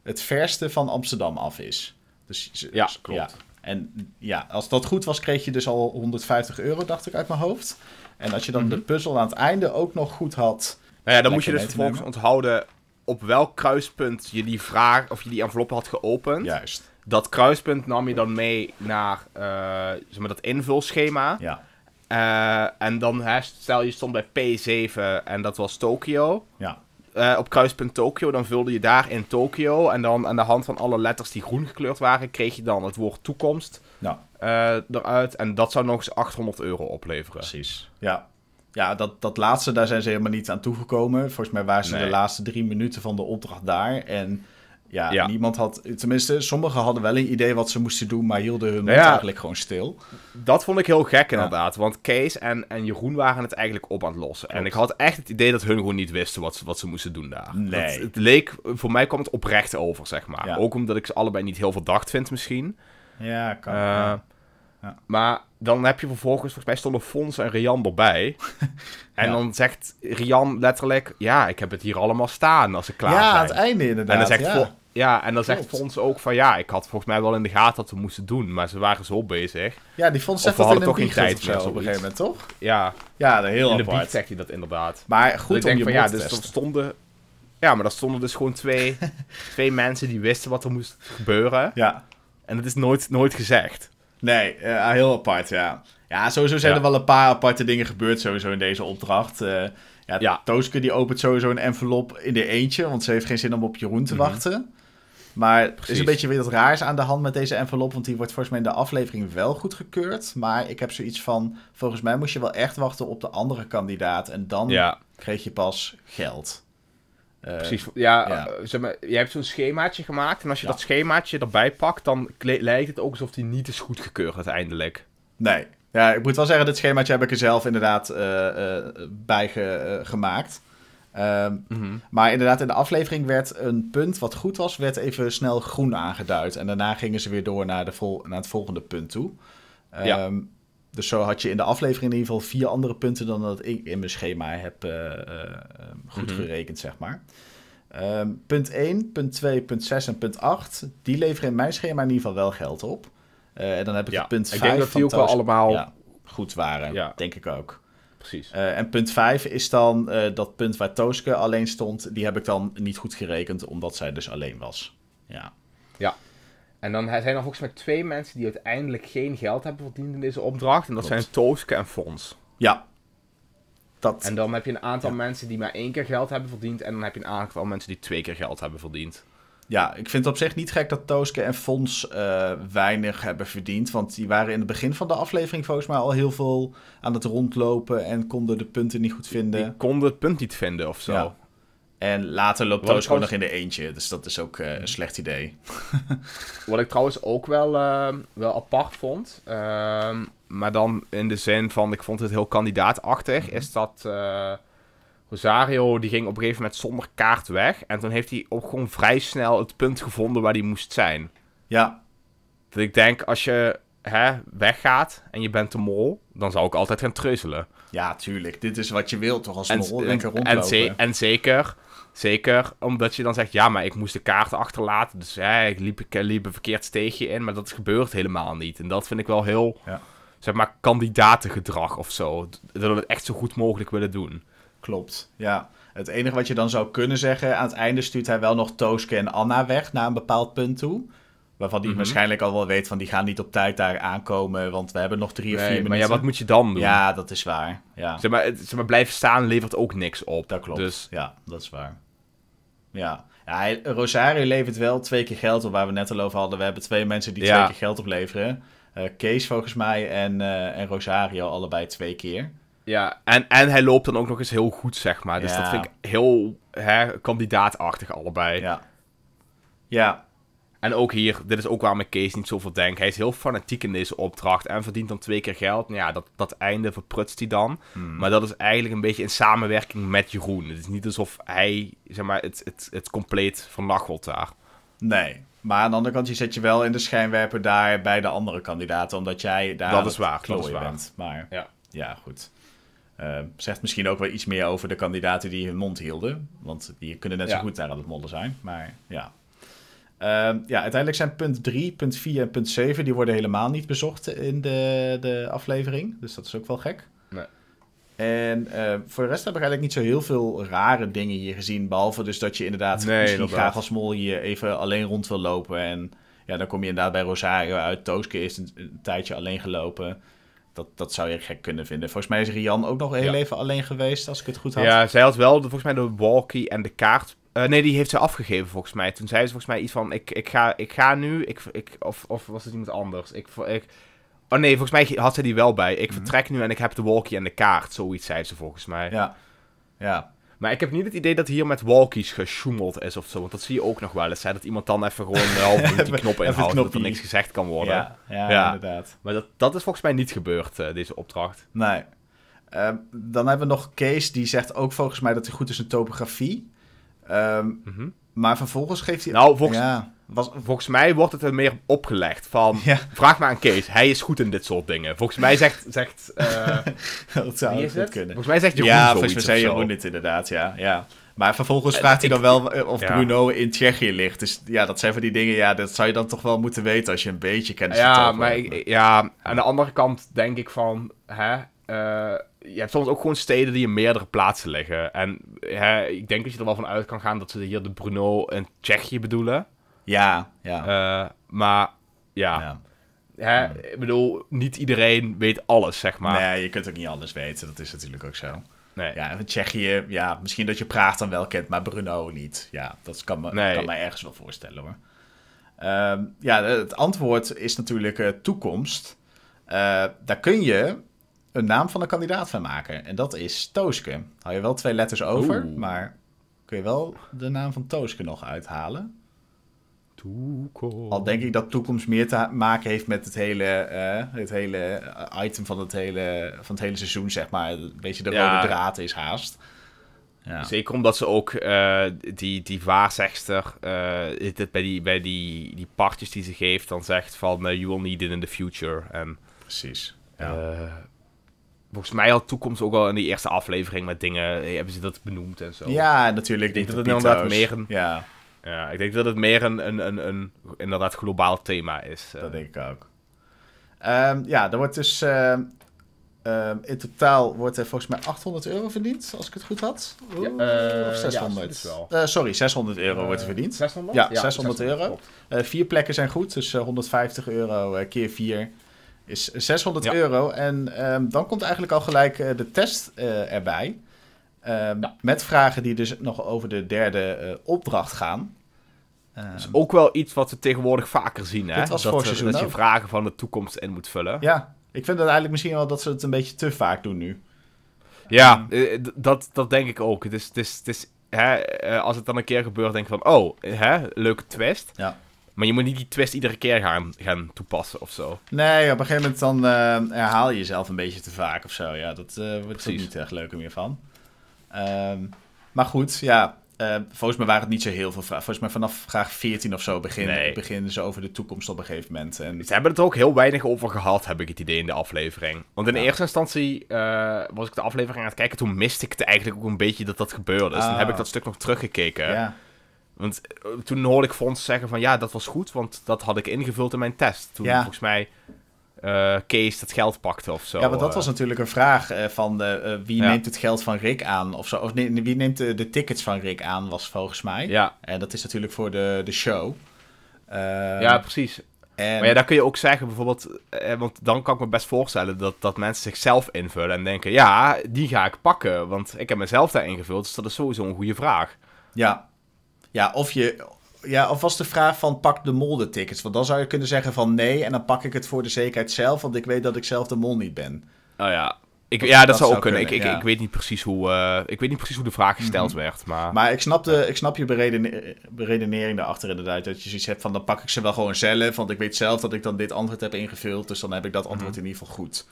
[SPEAKER 1] het verste van Amsterdam af is. Dus, ja, klopt. Ja. En ja, als dat goed was, kreeg je dus al 150 euro, dacht ik uit mijn hoofd. En als je dan de mhm. puzzel aan het einde ook nog goed had. Nou ja, dan moet je dus vervolgens onthouden op welk kruispunt je die vraag of je die envelop had geopend. Juist. Dat kruispunt nam je dan mee naar uh, zeg maar dat invulschema. Ja. Eh, en dan stel je stond bij P7 en dat was Tokio. Ja. Eh, op kruispunt dan vulde je daar in Tokio. En dan aan de hand van alle letters die groen gekleurd waren, kreeg je dan het woord toekomst nou. eh, eruit. En dat zou nog eens 800 euro opleveren. Precies, ja. Ja, dat, dat laatste, daar zijn ze helemaal niet aan toegekomen. Volgens mij waren ze de laatste drie minuten van de opdracht daar. En ja, niemand had, tenminste, sommigen hadden wel een idee wat ze moesten doen, maar hielden hun nou eigenlijk gewoon stil. Dat vond ik heel gek inderdaad, want Kees en, en Jeroen waren het eigenlijk op aan het lossen. En ik had echt het idee dat hun gewoon niet wisten wat, wat ze moesten doen daar. Nee. Dat, het leek, voor mij kwam het oprecht over, zeg maar. Ook omdat ik ze allebei niet heel verdacht vind misschien. Ja, kan. Eh, ja. Maar dan heb je vervolgens, volgens mij stonden Fons en Rian erbij. [LAUGHS] en dan zegt Rian letterlijk, ja, ik heb het hier allemaal staan als ik klaar ben. Ja, het einde inderdaad. En dan zegt, ja. en dan zegt Fons ook van, ja, ik had volgens mij wel in de gaten dat we moesten doen, maar ze waren zo bezig. Ja, die Fons zegt dat in toch geen tijd meer, op een gegeven moment, toch? Ja, ja heel in de beat zegt hij dat inderdaad. Maar goed dus ik denk van, ja, dus er stonden... Ja, maar dat stonden dus gewoon twee, [LAUGHS] twee mensen die wisten wat er moest gebeuren. Ja. En dat is nooit, nooit gezegd. Nee, eh, ah, heel apart, ja. Ja, sowieso zijn er wel een paar aparte dingen gebeurd sowieso in deze opdracht. Uh, ja, Tooske die opent sowieso een envelop in de eentje, want ze heeft geen zin om op Jeroen te mhm. wachten. Maar is een beetje weer dat raars aan de hand met deze envelop, want die wordt volgens mij in de aflevering wel goedgekeurd. Maar ik heb zoiets van, volgens mij moest je wel echt wachten op de andere kandidaat en dan kreeg je pas geld. Eh, Precies, ja, eh, Zeg maar, je hebt zo'n schemaatje gemaakt en als je dat schemaatje erbij pakt, dan lijkt het ook alsof die niet is goedgekeurd uiteindelijk. Nee, ja, ik moet wel zeggen, dit schemaatje heb ik er zelf inderdaad eh, bij gemaakt. Ehm, mhm. Maar inderdaad, in de aflevering werd een punt wat goed was, werd even snel groen aangeduid. En daarna gingen ze weer door naar, de vol naar het volgende punt toe. ja. Ehm, dus zo had je in de aflevering in ieder geval vier andere punten dan dat ik in mijn schema heb eh, eh, goed mhm. gerekend, zeg maar. Ehm, punt 1, punt 2, punt 6 en punt 8, die leveren in mijn schema in ieder geval wel geld op. Eh, en dan heb ik ja, punt 5. dat die ook wel allemaal goed waren, ja. denk ik ook. Precies. en punt 5 is dan dat punt waar Tooske alleen stond. Die heb ik dan niet goed gerekend, omdat zij dus alleen was. Ja. Ja, en dan zijn er volgens mij twee mensen die uiteindelijk geen geld hebben verdiend in deze opdracht. En dat zijn Tooske en Fons. Ja. Dat... En dan heb je een aantal mensen die maar één keer geld hebben verdiend. En dan heb je een aantal mensen die twee keer geld hebben verdiend. Ja, ik vind het op zich niet gek dat Tooske en Fons eh, weinig hebben verdiend. Want die waren in het begin van de aflevering volgens mij al heel veel aan het rondlopen. En konden de punten niet goed vinden. Die konden het punt niet vinden ofzo. Ja. En later loopt Toos gewoon nog in de eentje. Dus dat is ook eh, een slecht idee. [LAUGHS] wat ik trouwens ook wel, ehm, wel apart vond. Ehm, maar dan in de zin van, ik vond het heel kandidaatachtig. Mhm. Is dat eh, Rosario, die ging op een gegeven moment zonder kaart weg. En toen heeft hij ook gewoon vrij snel het punt gevonden waar hij moest zijn. Ja. Dat ik denk, als je hè, weggaat en je bent de mol, dan zou ik altijd gaan treuzelen. Ja, tuurlijk. Dit is wat je wilt toch als en, mol. Lekker rondlopen. en zeker Zeker omdat je dan zegt, ja, maar ik moest de kaart achterlaten. Dus ja, ik liep, ik liep een verkeerd steegje in. Maar dat gebeurt helemaal niet. En dat vind ik wel heel, ja. zeg maar, kandidatengedrag of zo. Dat we het echt zo goed mogelijk willen doen. Klopt, ja. Het enige wat je dan zou kunnen zeggen, aan het einde stuurt hij wel nog Tooske en Anna weg naar een bepaald punt toe. Waarvan die mhm. waarschijnlijk al wel weet van die gaan niet op tijd daar aankomen, want we hebben nog drie of vier maar minuten. Maar ja, wat moet je dan doen? Ja, dat is waar. Ja. Zeg, maar, zeg maar, blijven staan levert ook niks op. Dat klopt. Dus... Ja, dat is waar. Ja. Rosario levert wel twee keer geld op, waar we net al over hadden. We hebben twee mensen die twee keer geld opleveren. Uh, Kees volgens mij en, eh, en Rosario allebei twee keer. Ja, en, en hij loopt dan ook nog eens heel goed, zeg maar. Dus dat vind ik heel hè, kandidaatachtig allebei. Ja. Ja, en ook hier, dit is ook waar mijn Kees niet zoveel denkt Hij is heel fanatiek in deze opdracht en verdient dan twee keer geld. Nou ja, dat, dat einde verprutst hij dan. Hmm. Maar dat is eigenlijk een beetje in samenwerking met Jeroen. Het is niet alsof hij zeg maar, het, het, het compleet vernachelt daar. Nee, maar aan de andere kant, je zet je wel in de schijnwerper daar bij de andere kandidaten. Omdat jij daar dat is waar, dat waar. Maar ja, ja goed. Eh, zegt misschien ook wel iets meer over de kandidaten die hun mond hielden. Want die kunnen net zo goed daar aan het modden zijn. Maar ja, Ehm, ja, uiteindelijk zijn punt 3, punt 4 en punt 7... die worden helemaal niet bezocht in de, de aflevering. Dus dat is ook wel gek. Nee. En ehm, voor de rest heb ik eigenlijk niet zo heel veel rare dingen hier gezien. Behalve dus dat je inderdaad misschien graag als mol hier even alleen rond wil lopen. En ja, dan kom je inderdaad bij Rosario uit. Tooske is een, tijdje alleen gelopen. Dat, dat zou je gek kunnen vinden. Volgens mij is Rian ook nog heel even alleen geweest, als ik het goed had. Ja, zij had wel volgens mij de walkie en de kaart eh, nee, die heeft ze afgegeven volgens mij. Toen zei ze volgens mij iets van: Ik, ik, ga, ik ga nu. Ik, ik, of, of was het iemand anders? Ik, ik, oh nee, volgens mij had ze die wel bij. Ik mhm. vertrek nu en ik heb de walkie en de kaart. Zoiets zei ze volgens mij. Ja. ja. Maar ik heb niet het idee dat hier met walkies gesjoemeld is of zo. Want dat zie je ook nog wel eens. zei Dat iemand dan even gewoon wel [LAUGHS] die knop inhoudt. Dat er niks gezegd kan worden. Ja, ja, inderdaad. Maar dat, dat is volgens mij niet gebeurd, eh, deze opdracht. Nee. Ehm, dan hebben we nog Kees, die zegt ook volgens mij dat hij goed is in topografie. Ehm, mhm. Maar vervolgens geeft hij... Nou, volgens, was, volgens mij wordt het er meer opgelegd van... Vraag maar aan Kees, hij is goed in dit soort dingen. Volgens mij zegt... zegt [LAUGHS] eh, dat zou kunnen. Volgens mij zegt Jeroen Ja, dit inderdaad, ja. ja. Maar vervolgens eh, vraagt hij dan wel eh, of Bruno in Tsjechië ligt. Dus ja, dat zijn van die dingen. Ja, dat zou je dan toch wel moeten weten als je een beetje kennis hebt. Ja, maar ja, aan de andere kant denk ik van. Hè, je hebt soms ook gewoon steden die in meerdere plaatsen liggen. En hè, ik denk dat je er wel van uit kan gaan dat ze hier de Bruno en Tsjechië bedoelen. Ja, ja. Eh, maar ja. ja. Hè, hmm. Ik bedoel, niet iedereen weet alles, zeg maar. Nee, je kunt ook niet alles weten. Dat is natuurlijk ook zo. Nee. Ja, Tsjechië, ja, misschien dat je Praag dan wel kent, maar Bruno niet. Ja, dat kan me, kan mij ergens wel voorstellen hoor. Ehm, ja, het antwoord is natuurlijk eh, toekomst. Eh, daar kun je een naam van een kandidaat van maken. En dat is Tooske. Hou je wel twee letters over, maar kun je wel de naam van Tooske nog uithalen. Toekomst. Al denk ik dat toekomst meer te maken heeft met het hele, eh, het hele item van het hele, van het hele seizoen, zeg maar. Een beetje de rode draad is haast. Ja. Zeker omdat ze ook eh, die, die waarzegster uh, bij, die, bij die, die partjes die ze geeft, dan zegt van you will need it in the future. En, Precies. Ja. Volgens mij had toekomst ook al in die eerste aflevering met dingen. Eh, hebben ze dat benoemd en zo? Ja, natuurlijk. Ik denk dat het inderdaad meer een. Ja. ja. Ik denk dat het meer een, een, een, een inderdaad globaal thema is. Eh. Dat denk ik ook. Ehm, ja, er wordt dus. Ehm, ehm, in totaal wordt er volgens mij 800 euro verdiend, als ik het goed had. ja, 600. Eh, sorry, 600 euro wordt er verdiend. 600? Ja, 600, 600 euro. vier plekken zijn goed, dus 150 euro keer vier is 600 euro. En ehm, dan komt eigenlijk al gelijk eh, de test eh, erbij. Ehm, met vragen die dus nog over de derde eh, opdracht gaan. dat is ehm, ook wel iets wat we tegenwoordig vaker zien. Hè? dat, dat, dat je vragen van de toekomst in moet vullen. Ja, ik vind dat eigenlijk misschien wel dat ze het een beetje te vaak doen nu. Ja, dat, dat denk ik ook. Het is, het is, het hè, als het dan een keer gebeurt, denk ik van... Oh, hè, leuke twist. Ja. Maar je moet niet die twist iedere keer gaan, gaan toepassen of zo. Nee, op een gegeven moment dan eh, herhaal je jezelf een beetje te vaak of zo. Ja, dat uh, wordt niet echt leuk meer van. Um, maar goed, ja. Eh, volgens mij waren het niet zo heel veel vragen. Volgens mij vanaf graag 14 of zo beginnen, beginnen ze over de toekomst op een gegeven moment. En... Ze hebben het er ook heel weinig over gehad, heb ik het idee, in de aflevering. Want in eerste instantie was ik de aflevering aan het kijken. Toen miste ik het eigenlijk ook een beetje dat dat gebeurde. Dus oh. dan heb ah. ik dat stuk nog teruggekeken. Ja. Want eh, toen hoorde ik Fons zeggen van ja, dat was goed, want dat had ik ingevuld in mijn test. Toen volgens mij eh, Kees dat geld pakte of zo. Ja, want dat eh. was natuurlijk een vraag van de, wie neemt het geld van Rick aan of zo. Of wie neemt de, tickets van Rick aan, was volgens mij. Ja. En dat is natuurlijk voor de, de show. ja, precies. Maar ja, daar kun je ook zeggen bijvoorbeeld, want dan kan ik me best voorstellen dat, dat mensen zichzelf invullen en denken, ja, die ga ik pakken, want ik heb mezelf daar ingevuld, dus dat is sowieso een goede vraag. Ja, ja, of je. Ja, of was de vraag van pak de mol de tickets? Want dan zou je kunnen zeggen van nee, en dan pak ik het voor de zekerheid zelf, want ik weet dat ik zelf de mol niet ben. Oh ja, ik, dat, ja, dat, zou ook kunnen. Ik, ik, ik, weet niet precies hoe, eh, ik weet niet precies hoe de vraag gesteld mhm. werd. Maar, maar ik, snap de, ik snap je beredenering daarachter inderdaad. Dat je zoiets hebt van dan pak ik ze wel gewoon zelf. Want ik weet zelf dat ik dan dit antwoord heb ingevuld. Dus dan heb ik dat antwoord mhm. in ieder geval goed.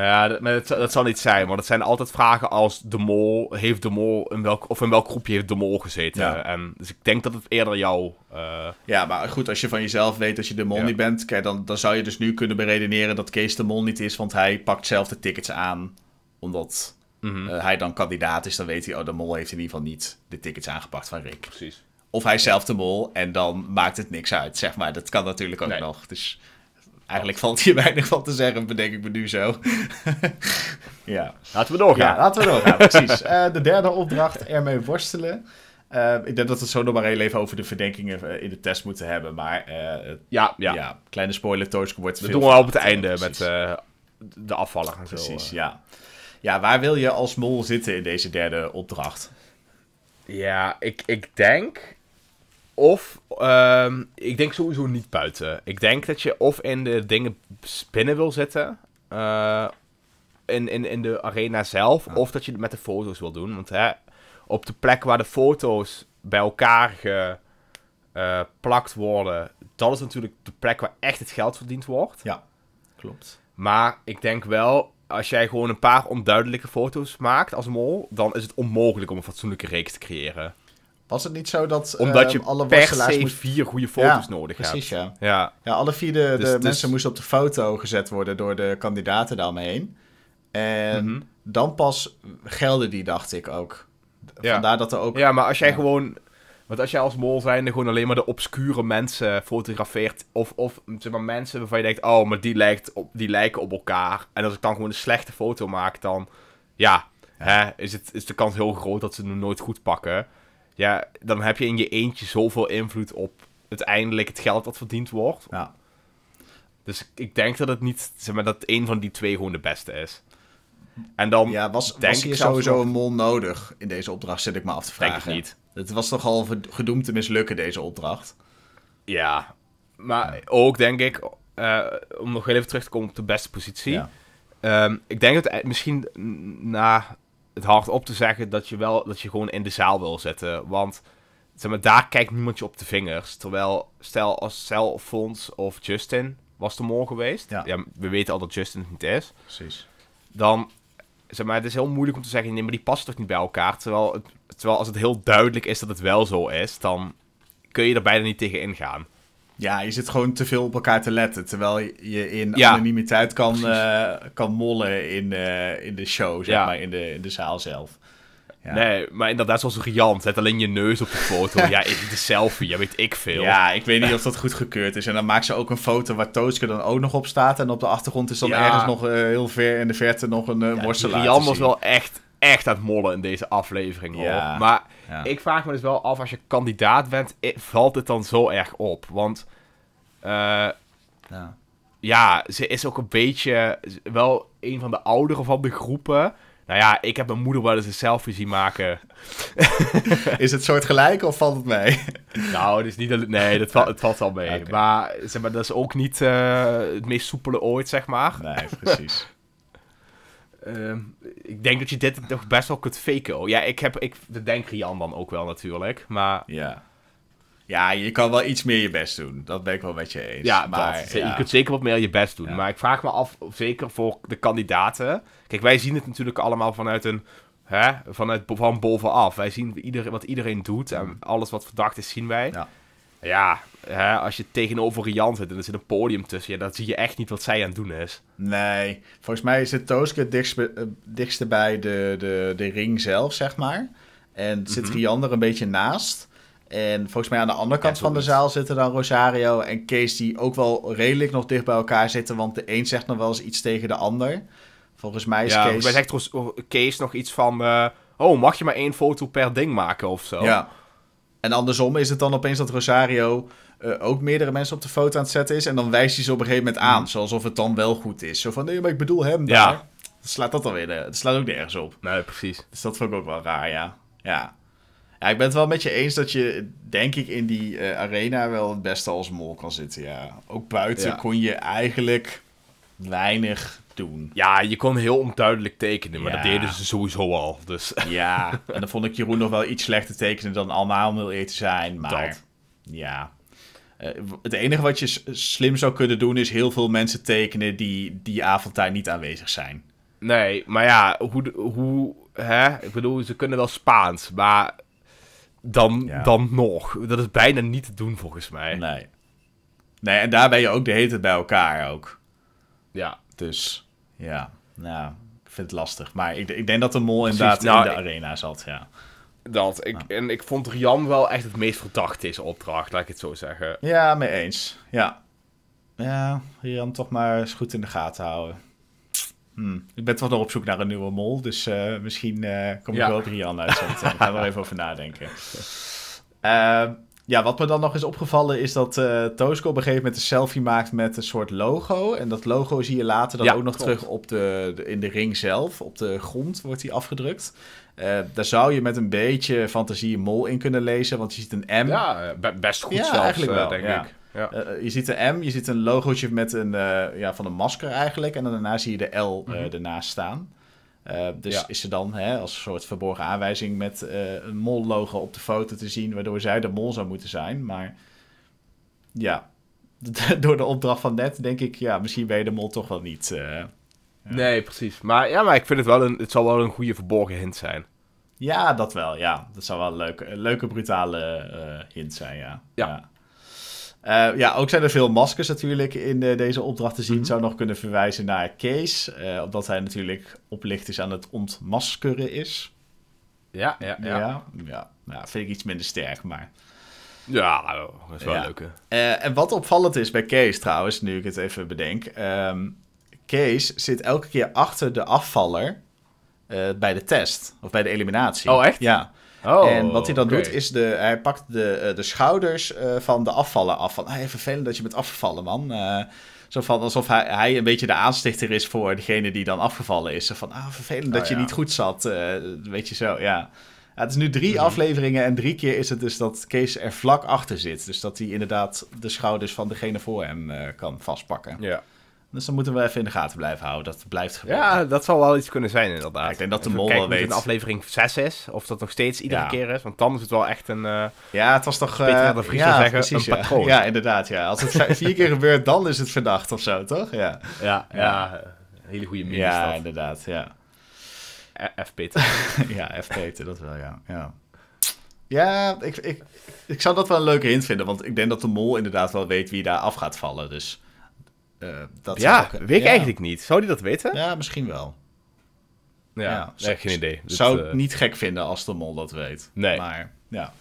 [SPEAKER 1] Ja, dat, maar dat, zal niet zijn, want het zijn altijd vragen als de mol, heeft de mol, in welk, of in welk groepje heeft de mol gezeten. Ja. En, dus ik denk dat het eerder jou... Eh, ja, maar goed, als je van jezelf weet dat je de mol niet bent, dan, dan zou je dus nu kunnen beredeneren dat Kees de mol niet is, want hij pakt zelf de tickets aan, omdat mhm. eh, hij dan kandidaat is, dan weet hij, oh, de mol heeft in ieder geval niet de tickets aangepakt van Rick. Precies. Of hij zelf de mol en dan maakt het niks uit, zeg maar. Dat kan natuurlijk ook nog, dus... Eigenlijk valt hier [LAUGHS] weinig van te zeggen, bedenk ik me nu zo. [LAUGHS] ja, laten we doorgaan. Ja, laten we doorgaan, [LAUGHS] precies. Eh, de derde opdracht, ermee worstelen. Eh, ik denk dat we het zo nog maar heel even over de verdenkingen eh, in de test moeten hebben. Maar uh, ja, ja, ja. kleine spoiler, Toosk wordt Dat doen we al op het einde met de afvallen en precies, zo. Precies, ja. Ja, waar wil je als mol zitten in deze derde opdracht? Ja, ik, ik denk of, ehm, ik denk sowieso niet buiten. Ik denk dat je of in de dingen spinnen wil zitten, eh, in, in, in de arena zelf, of dat je het met de foto's wil doen. Want hè, op de plek waar de foto's bij elkaar geplakt eh, worden, dat is natuurlijk de plek waar echt het geld verdiend wordt. Ja, klopt. Maar ik denk wel, als jij gewoon een paar onduidelijke foto's maakt als mol, dan is het onmogelijk om een fatsoenlijke reeks te creëren. Was het niet zo dat Omdat je ehm, alle per se moest... vier goede foto's nodig precies, hebt? Precies, ja. ja. ja. alle vier de, dus de mensen moesten op de foto gezet worden door de kandidaten daaromheen. En mhm. dan pas gelden die, dacht ik ook. Vandaar dat er ook... Ja, maar als jij gewoon... Want als jij als mol zijnde gewoon alleen maar de obscure mensen fotografeert... Of, of zeg maar, mensen waarvan je denkt... Oh, maar die, lijkt op, die lijken op elkaar. En als ik dan gewoon een slechte foto maak, dan... Ja, Hè, is, het, is de kans heel groot dat ze het nooit goed pakken ja, dan heb je in je eentje zoveel invloed op uiteindelijk het geld dat verdiend wordt. Ja. Dus ik denk dat het niet, zeg maar, dat een van die twee gewoon de beste is. En dan ja, was, denk was sowieso een mol nodig in deze opdracht, zit ik me af te vragen. Denk ik niet. Het was toch al gedoemd te mislukken, deze opdracht. Ja, maar ook denk ik, eh, om nog even terug te komen op de beste positie. Ehm, ik denk dat eh, misschien na het hard op te zeggen dat je, wel, dat je gewoon in de zaal wil zitten. Want zeg maar, daar kijkt niemand je op de vingers. Terwijl, stel als Cel, Fonds of Justin was te morgen geweest. Ja. we weten al dat Justin het niet is. Precies. Dan, zeg maar, het is heel moeilijk om te zeggen, nee, maar die past toch niet bij elkaar. Terwijl, het, terwijl als het heel duidelijk is dat het wel zo is, dan kun je er bijna niet tegen ingaan. Ja, je zit gewoon te veel op elkaar te letten. Terwijl je in anonimiteit kan, eh, kan mollen in, eh, in de show, zeg maar, in de, in de zaal zelf. Nee, maar inderdaad, zoals een gejant. Zet alleen je neus op de foto. [LAUGHS] ja, de selfie, ja, weet ik veel. Ja, ik weet niet of dat goed gekeurd is. En dan maakt ze ook een foto waar Tooske dan ook nog op staat. En op de achtergrond is dan ergens nog eh, heel ver in de verte nog een uh, ja, worstelaar. Jan was wel echt, echt aan het mollen in deze aflevering, hoor. Maar ik vraag me dus wel af, als je kandidaat bent, valt het dan zo erg op? Want eh, ja. ja. ze is ook een beetje wel een van de ouderen van de groepen. Nou ja, ik heb mijn moeder wel eens een selfie zien maken. [LAUGHS] is het soort gelijk of valt het mee? [LAUGHS] nou, het is niet... Nee, dat valt, het valt wel mee. [LAUGHS] Maar, zeg maar dat is ook niet eh, het meest soepele ooit, zeg maar. Nee, precies. Ehm, ik denk dat je dit toch best wel kunt faken. Oh. Ja, ik heb, ik, dat denkt Rian dan ook wel natuurlijk. Maar... Ja. ja, je kan wel iets meer je best doen. Dat ben ik wel met je eens. Ja, maar ja. je kunt zeker wat meer je best doen. Maar ik vraag me af, zeker voor de kandidaten. Kijk, wij zien het natuurlijk allemaal vanuit een. Hè, vanuit, van bovenaf. Wij zien iedereen, wat iedereen doet en mm. alles wat verdacht is, zien wij. Ja. Ja, hè, als je tegenover Rian zit en er zit een podium tussen ja, dan zie je echt niet wat zij aan het doen is. Nee, volgens mij zit Tooske het eh, dichtst, bij de, de, de ring zelf, zeg maar. En zit mm Rian er een beetje naast. En volgens mij aan de andere kant van de zaal zitten dan Rosario en Kees, die ook wel redelijk nog dicht bij elkaar zitten, want de een zegt nog wel eens iets tegen de ander. Volgens mij is ja, Kees... zegt Kees nog iets van, eh, oh, mag je maar één foto per ding maken of zo? Ja, en andersom is het dan opeens dat Rosario eh, ook meerdere mensen op de foto aan het zetten is. En dan wijst hij ze op een gegeven moment aan. Hmm. Zoals het dan wel goed is. Zo van, nee, maar ik bedoel hem Ja. Dat slaat dat dan weer, eh, dat slaat ook nergens op. Nee, precies. Dus dat vond ik ook wel raar, ja. Ja. Ja, ik ben het wel met je eens dat je, denk ik, in die eh, arena wel het beste als mol kan zitten, ja. Ook buiten kon je eigenlijk weinig ja, je kon heel onduidelijk tekenen, maar dat deden ze sowieso al. Dus. Ja, [LAUGHS] en dan vond ik Jeroen nog wel iets slechter tekenen dan allemaal om heel te zijn. Maar dat. ja, eh, het enige wat je slim zou kunnen doen is heel veel mensen tekenen die die avond daar niet aanwezig zijn. Nee, maar ja, hoe, hoe hè? Ik bedoel, ze kunnen wel Spaans, maar dan, dan nog. Dat is bijna niet te doen volgens mij. Nee. Nee, en daar ben je ook de hele bij elkaar ook. Ja. Dus. Ja, nou, ik vind het lastig. Maar ik, ik denk dat de mol inderdaad nou, in de arena zat, ja. Dat. Ik, En ik vond Rian wel echt het meest verdacht is opdracht, laat ik het zo zeggen. Ja, mee eens. Ja. Ja, Rian toch maar eens goed in de gaten houden. Hm. Ik ben toch nog op zoek naar een nieuwe mol, dus eh, misschien eh, kom ik ja. wel op Rian uit. Daar gaan we even over nadenken. [LAUGHS] Eh, ja, wat me dan nog is opgevallen is dat uh, Tosco op een gegeven moment een selfie maakt met een soort logo. En dat logo zie je later dan ook nog terug op de, in de ring zelf. Op de grond wordt die afgedrukt. Eh, daar zou je met een beetje fantasie een mol in kunnen lezen, want je ziet een M. Ja, eh, best goed ja, eigenlijk wel, denk ik. Ja. je ziet een M, je ziet een logootje met een, ja, van een masker eigenlijk. En dan daarna zie je de L mhm. ernaast staan. Eh, dus is ze dan hè, als een soort verborgen aanwijzing met eh, een mol-logo op de foto te zien, waardoor zij de mol zou moeten zijn. Maar ja, [LAUGHS] door de opdracht van net denk ik, ja, misschien ben je de mol toch wel niet. Eh, nee, precies. Maar ja, maar ik vind het wel een, het zal wel een goede verborgen hint zijn. Ja, dat wel, ja. Dat zou wel een leuke, leuke brutale hint zijn, ja. ja. Eh, ja, ook zijn er veel maskers natuurlijk in eh, deze opdracht te zien. Mhm. Zou nog kunnen verwijzen naar Kees, eh, omdat hij natuurlijk oplicht is aan het ontmaskeren is. Ja, ja, ja. ja, Nou, vind ik iets minder sterk, maar... Ja, nou, dat is wel leuk, hè? en wat opvallend is bij Kees trouwens, nu ik het even bedenk... Um, Kees zit elke keer achter de afvaller bij de test, of bij de eliminatie. Oh, echt? Ja. Oh, en wat hij dan doet, is de, hij pakt de, eh, de schouders eh, van de afvallen af. Van, hey, vervelend dat je bent afgevallen, man. Eh, zo van alsof hij, hij, een beetje de aanstichter is voor degene die dan afgevallen is. van, ah, vervelend dat oh, je niet goed zat. weet je zo, ja. ja. Het is nu drie mhm. afleveringen en drie keer is het dus dat Kees er vlak achter zit. Dus dat hij inderdaad de schouders van degene voor hem kan vastpakken. Ja. Dus dan moeten we even in de gaten blijven houden. Dat blijft gebeuren. Ja, dat zal wel iets kunnen zijn inderdaad. ik denk dat de mol wel weet. Of het aflevering 6 is, of dat nog steeds iedere keer is. Want dan is het wel echt een... Eh, ja, het was toch... Peter eh, de Vries ja, zeggen, precies, een Ja, inderdaad. Ja. Als het [LAUGHS] vier keer gebeurt, dan is het verdacht of zo, toch? Ja, ja, ja. hele goede mening. Ja, inderdaad, ja. Eh, F. Peter. [LAUGHS] ja, F. Peter, dat wel, ja. ja. Ja, ik, ik, ik zou dat wel een leuke hint vinden. Want ik denk dat de mol inderdaad wel weet wie daar af gaat vallen. Dus eh, dat ja, weet ik eigenlijk niet. Zou die dat weten? Ja, misschien wel. Ja, ja geen idee. zou het eh, niet gek vinden als de mol dat weet. Nee. Maar ja,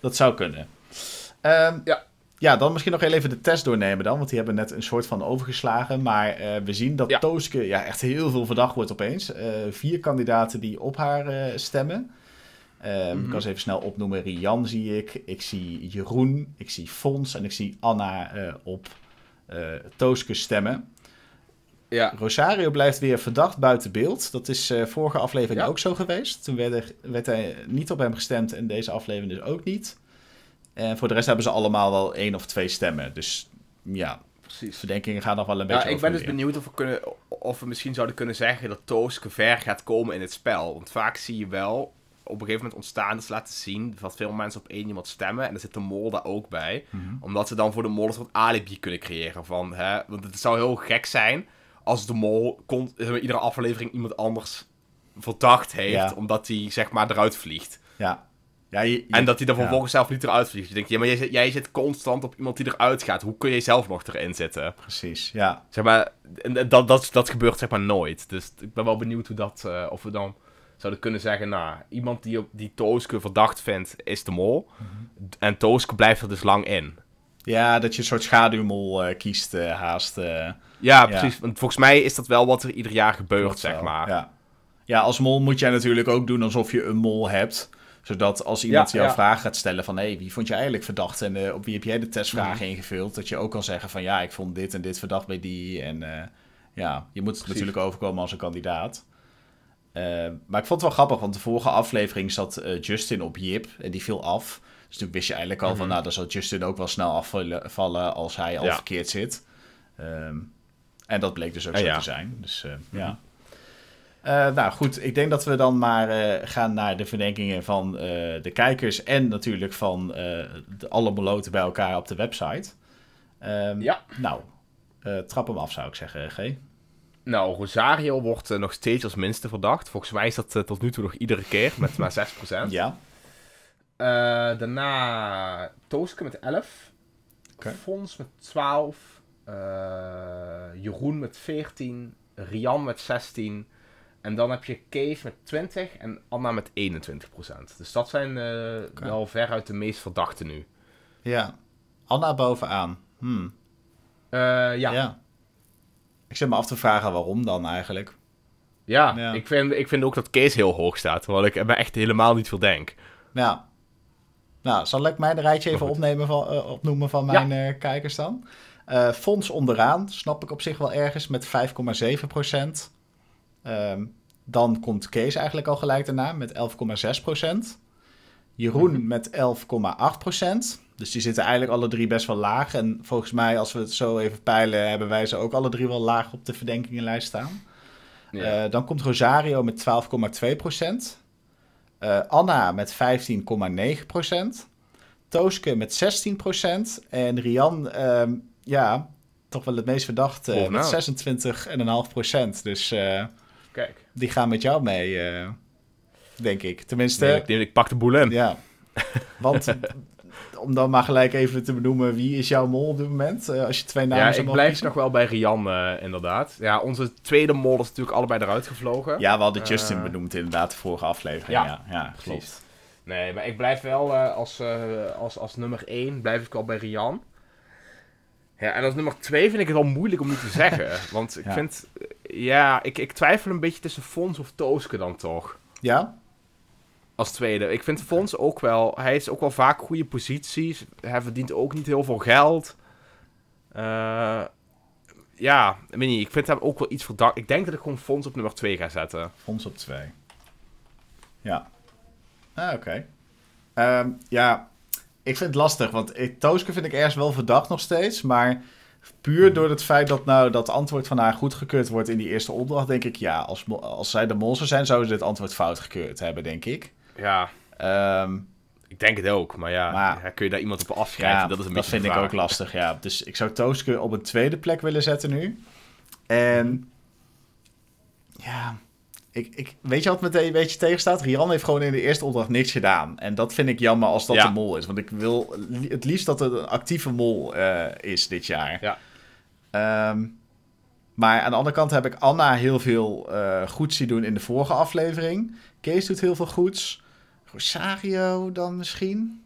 [SPEAKER 1] dat zou kunnen. Ehm, ja. ja, dan misschien nog even de test doornemen dan. Want die hebben net een soort van overgeslagen. Maar eh, we zien dat ja. Tooske ja, echt heel veel verdacht wordt opeens. vier kandidaten die op haar stemmen. Ehm, mhm. Ik kan ze even snel opnoemen. Rian zie ik. Ik zie Jeroen. Ik zie Fons. En ik zie Anna op eh, Tooske stemmen. Ja. Rosario blijft weer verdacht buiten beeld. Dat is eh, vorige aflevering ook zo geweest. Toen werd, werd hij niet op hem gestemd en deze aflevering dus ook niet. En voor de rest hebben ze allemaal wel één of twee stemmen. Dus ja, Precies. verdenkingen gaan nog wel een ja, beetje Ik ben dus benieuwd of we, kunnen, of we misschien zouden kunnen zeggen dat Tooske ver gaat komen in het spel. Want vaak zie je wel op een gegeven moment ontstaan dus laten zien dat veel mensen op één iemand stemmen. En er zit de mol daar ook bij. Mhm. Omdat ze dan voor de mol een soort alibi kunnen creëren. Van, hè, want het zou heel gek zijn als de mol kon, iedere aflevering iemand anders verdacht heeft. Omdat hij zeg maar eruit vliegt. Ja. Ja, en dat hij dan vervolgens zelf niet eruit vliegt. Je denkt, ja, maar jij, jij, zit constant op iemand die eruit gaat. Hoe kun je zelf nog erin zitten? Precies, ja. Zeg maar, dat, dat, dat gebeurt zeg maar nooit. Dus ik ben wel benieuwd hoe dat, eh, of we dan zouden kunnen zeggen, nou, iemand die, op, die Tooske verdacht vindt, is de mol. Mhm. En Tooske blijft er dus lang in. Ja, dat je een soort schaduwmol eh, kiest, eh, haast. Eh. ja, precies. Want volgens mij is dat wel wat er ieder jaar gebeurt, zeg maar. Ja. ja, als mol moet jij natuurlijk ook doen alsof je een mol hebt. Zodat als iemand ja, jou vragen gaat stellen van... hé, hey, wie vond je eigenlijk verdacht en op wie heb jij de testvragen mhm. ingevuld? Dat je ook kan zeggen van ja, ik vond dit en dit verdacht bij die. En ja, je moet het natuurlijk overkomen als een kandidaat. Ehm, maar ik vond het wel grappig, want de vorige aflevering zat eh, Justin op Jip en die viel af. Dus toen wist je eigenlijk al van, mhm. nou, dan zal Justin ook wel snel afvallen als hij al verkeerd zit. Ehm, en dat bleek dus ook zo te zijn. Dus eh, mhm. ja. Eh, nou goed, ik denk dat we dan maar gaan naar de verdenkingen van de kijkers en natuurlijk van alle beloten bij elkaar op de website. Ehm, ja. Nou, trap hem af zou ik zeggen, G. Nou, Rosario wordt eh, nog steeds als minste verdacht. Volgens mij is dat eh, tot nu toe nog iedere keer met maar 6%. [LAUGHS] ja. Uh, daarna Tooske met 11. Okay. Fons met 12. Jeroen met 14. Rian met 16. En dan heb je Kees met 20 en Anna met 21 Dus dat zijn okay. wel veruit de meest verdachten nu. Ja. Anna bovenaan. Hmm. ja. ja. Ik zit me af te vragen waarom dan eigenlijk. Ja, Ik, vind, ik vind ook dat Kees heel hoog staat, terwijl ik me echt helemaal niet veel denk. Ja. Nou, zal ik mijn rijtje even opnemen van, eh, opnoemen van mijn eh, kijkers dan? Eh, fonds onderaan, snap ik op zich wel ergens, met 5,7 procent. Ehm, dan komt Kees eigenlijk al gelijk daarna met 11,6 procent. Jeroen mhm. met 11,8 procent. Dus die zitten eigenlijk alle drie best wel laag. En volgens mij, als we het zo even peilen, hebben wij ze ook alle drie wel laag op de verdenkingenlijst staan. Ja. Eh, dan komt Rosario met 12,2 procent. Eh, Anna met 15,9 procent. Tooske met 16 procent. En Rian, ehm, ja, toch wel het meest verdachte. met 26,5 procent. Dus eh, Kijk. die gaan met jou mee, denk ik. Tenminste... ik, ik pak de boel in. Ja, [LAUGHS] want om dan maar gelijk even te benoemen, wie is jouw mol op dit moment? Eh, als je twee namen Ja, ik blijf nog wel bij Rian, eh, inderdaad. Ja, onze tweede mol is natuurlijk allebei eruit gevlogen. Ja, we hadden eh, Justin benoemd inderdaad de vorige aflevering. Ja, ja, klopt. Nee, maar ik blijf wel als, als, als nummer één, blijf ik al bij Rian. Ja, en als nummer twee vind ik het al moeilijk om nu te zeggen. [LAUGHS] want ik vind, ja, ik, ik twijfel een beetje tussen Fons of Tooske dan toch. Ja? als tweede. Ik vind Fons ook wel. Hij is ook wel vaak goede posities. Hij verdient ook niet heel veel geld. Eh, ja, ik weet niet. Ik vind hem ook wel iets verdacht. Ik denk dat ik gewoon Fons op nummer 2 ga zetten. Fons op 2. Ja. Ah, oké. Ehm, ja, ik vind het lastig. Want Tooske vind ik ergens wel verdacht nog steeds. Maar puur hmm. door het feit dat nou dat antwoord van haar goedgekeurd wordt in die eerste opdracht, denk ik ja. Als, als zij de monster zijn, zouden ze dit antwoord fout gekeurd hebben, denk ik. Ja. Ehm, ik denk het ook, maar ja, ja kun je daar iemand op afschrijven? dat is een vind ik ook lastig, ja. Dus ik zou Tooske op een tweede plek willen zetten nu. En ja, ik, ik, weet je wat me een beetje tegenstaat? Rian heeft gewoon in de eerste opdracht niks gedaan. En dat vind ik jammer als dat ja. de mol is. Want ik wil het liefst dat het een actieve mol eh, is dit jaar. Ja. Ehm, maar aan de andere kant heb ik Anna heel veel uh, eh, goed zien doen in de vorige aflevering. Kees doet heel veel goeds. Rosario dan misschien?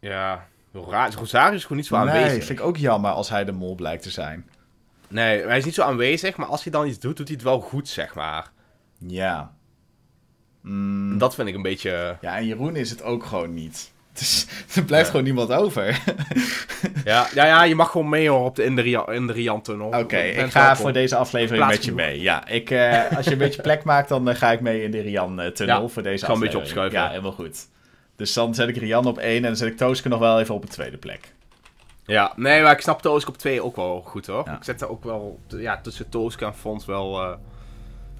[SPEAKER 1] Ja, Rosario is gewoon niet zo aanwezig. Nee, vind ik ook jammer als hij de mol blijkt te zijn. Nee, hij is niet zo aanwezig, maar als hij dan iets doet, doet hij het wel goed, zeg maar. Ja. Mm. Dat vind ik een beetje... Eh, ja, en Jeroen is het ook gewoon niet. [LAUGHS] Dus er blijft gewoon niemand over. [LAUGHS] ja, ja, ja, je mag gewoon mee hoor, op de, in, de de Rian-tunnel. Oké, ik ga voor deze aflevering met je mee. Ja, ik, eh, als je een beetje [LAUGHS] plek maakt, dan eh, ga ik mee in de Rian-tunnel voor deze aflevering. een beetje opschuiven. Ja, helemaal goed. Dus dan zet ik Rian op één en dan zet ik Tooske nog wel even op een tweede plek. Ja, nee, maar ik snap Tooske op twee ook wel goed hoor. Ik zet er ook wel ja, tussen Tooske en Fons wel... Eh,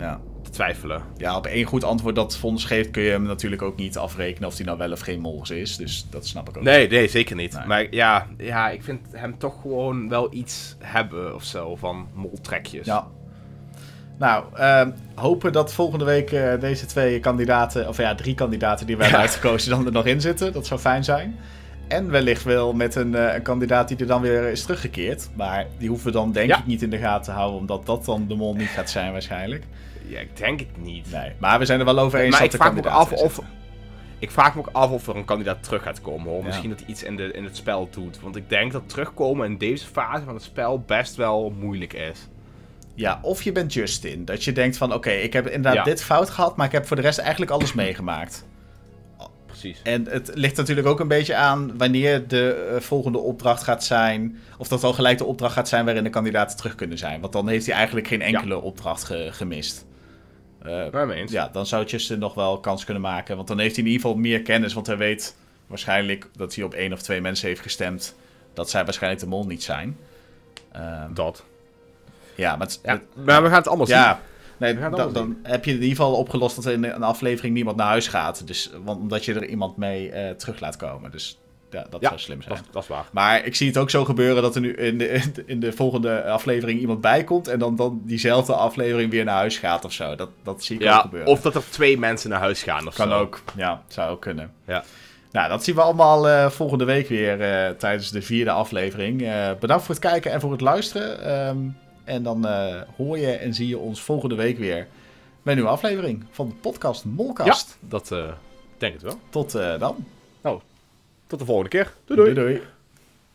[SPEAKER 1] ja. te twijfelen. Ja, op één goed antwoord dat vondens geeft kun je hem natuurlijk ook niet afrekenen of hij nou wel of geen Mols is. Dus dat snap ik ook. Nee, nee zeker niet. Maar ja, ja, ik vind hem toch gewoon wel iets hebben of zo van moltrekjes. Ja. Nou, ehm, hopen dat volgende week eh, deze twee kandidaten, of ja, drie kandidaten die wij [LAUGHS] hebben uitgekozen, dan er nog in zitten. Dat zou fijn zijn. En wellicht wel met een, eh, een, kandidaat die er dan weer is teruggekeerd. Maar die hoeven we dan denk ik niet in de gaten te houden, omdat dat dan de mol niet gaat zijn waarschijnlijk ik denk het niet. maar we zijn er wel over eens maar dat ik vraag me af of, Ik vraag me ook af of er een kandidaat terug gaat komen. Hoor. Misschien dat hij iets in, de, in het spel doet. Want ik denk dat terugkomen in deze fase van het spel best wel moeilijk is. Ja, of je bent Justin. Dat je denkt van, oké, ik heb inderdaad dit fout gehad, maar ik heb voor de rest eigenlijk alles meegemaakt. Oh, precies. En het ligt natuurlijk ook een beetje aan wanneer de eh, volgende opdracht gaat zijn. Of dat al gelijk de opdracht gaat zijn waarin de kandidaten terug kunnen zijn. Want dan heeft hij eigenlijk geen enkele opdracht gemist. Uh, ja, dan zou ze nog wel kans kunnen maken. Want dan heeft hij in ieder geval meer kennis. Want hij weet waarschijnlijk dat hij op één of twee mensen heeft gestemd. Dat zij waarschijnlijk de mol niet zijn. Ehm, dat. Ja, maar, maar we gaan het anders ja, zien. Nee, dan, dan, heb je in ieder geval opgelost dat in een aflevering niemand naar huis gaat. Dus, want, omdat je er iemand mee eh, terug laat komen. Dus ja, dat zou slim zijn. Dat, is waar. Maar ik zie het ook zo gebeuren dat er nu in de, in de volgende aflevering iemand bij komt. En dan, dan diezelfde aflevering weer naar huis gaat of zo. Dat, dat zie ik ook gebeuren. Of dat er twee mensen naar huis gaan of kan ook. Ja, zou ook kunnen. Ja. Nou, dat zien we allemaal eh, volgende week weer eh, tijdens de vierde aflevering. Eh, bedankt voor het kijken en voor het luisteren. Ehm, en dan hoor je en zie je ons volgende week weer met een nieuwe aflevering van de podcast Molkast. Ja, dat denk ik wel. Tot dan. Tot de volgende keer. doei. doei, doei.